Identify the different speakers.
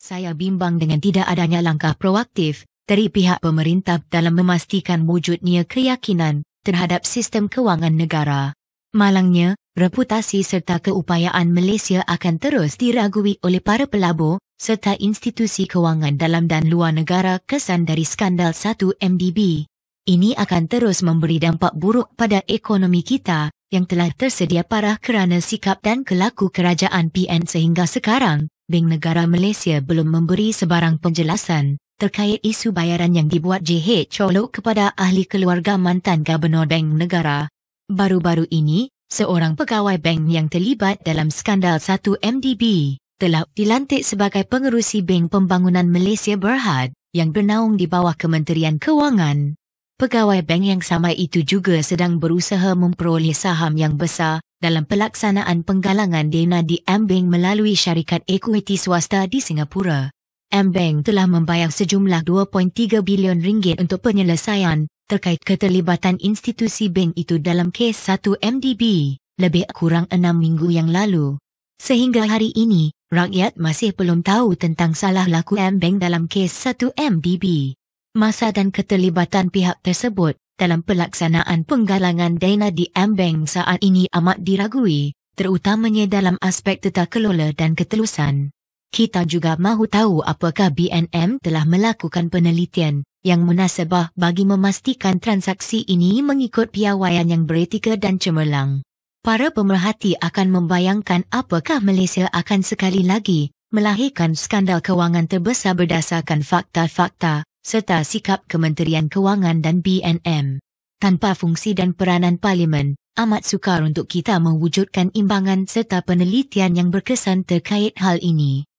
Speaker 1: Saya bimbang dengan tidak
Speaker 2: adanya langkah proaktif dari pihak pemerintah dalam memastikan wujudnya keyakinan terhadap sistem kewangan negara. Malangnya, reputasi serta keupayaan Malaysia akan terus diragui oleh para pelabur serta institusi kewangan dalam dan luar negara kesan dari skandal 1 MDB. Ini akan terus memberi dampak buruk pada ekonomi kita yang telah tersedia parah kerana sikap dan kelaku kerajaan PN sehingga sekarang. Bank Negara Malaysia belum memberi sebarang penjelasan terkait isu bayaran yang dibuat JH Cholok kepada ahli keluarga mantan Gubernur Bank Negara. Baru-baru ini, seorang pegawai bank yang terlibat dalam skandal 1MDB telah dilantik sebagai pengerusi Bank Pembangunan Malaysia Berhad yang bernaung di bawah Kementerian Kewangan. Pegawai bank yang sama itu juga sedang berusaha memperoleh saham yang besar dalam pelaksanaan penggalangan dana di Mbank melalui syarikat ekuiti swasta di Singapura. Mbank telah membayar sejumlah 2.3 bilion ringgit untuk penyelesaian terkait keterlibatan institusi bank itu dalam kes 1 MDB lebih kurang 6 minggu yang lalu. Sehingga hari ini, rakyat masih belum tahu tentang salah laku Mbank dalam kes 1 MDB. Masa dan keterlibatan pihak tersebut dalam pelaksanaan penggalangan dana di Ambang saat ini amat diragui, terutamanya dalam aspek tetak kelola dan ketelusan. Kita juga mahu tahu apakah BNM telah melakukan penelitian yang munasabah bagi memastikan transaksi ini mengikut piawaian yang beretika dan cemerlang. Para pemerhati akan membayangkan apakah Malaysia akan sekali lagi melahirkan skandal kewangan terbesar berdasarkan fakta-fakta serta sikap Kementerian Kewangan dan BNM. Tanpa fungsi dan peranan Parlimen, amat sukar untuk kita mewujudkan imbangan serta
Speaker 1: penelitian yang berkesan terkait hal ini.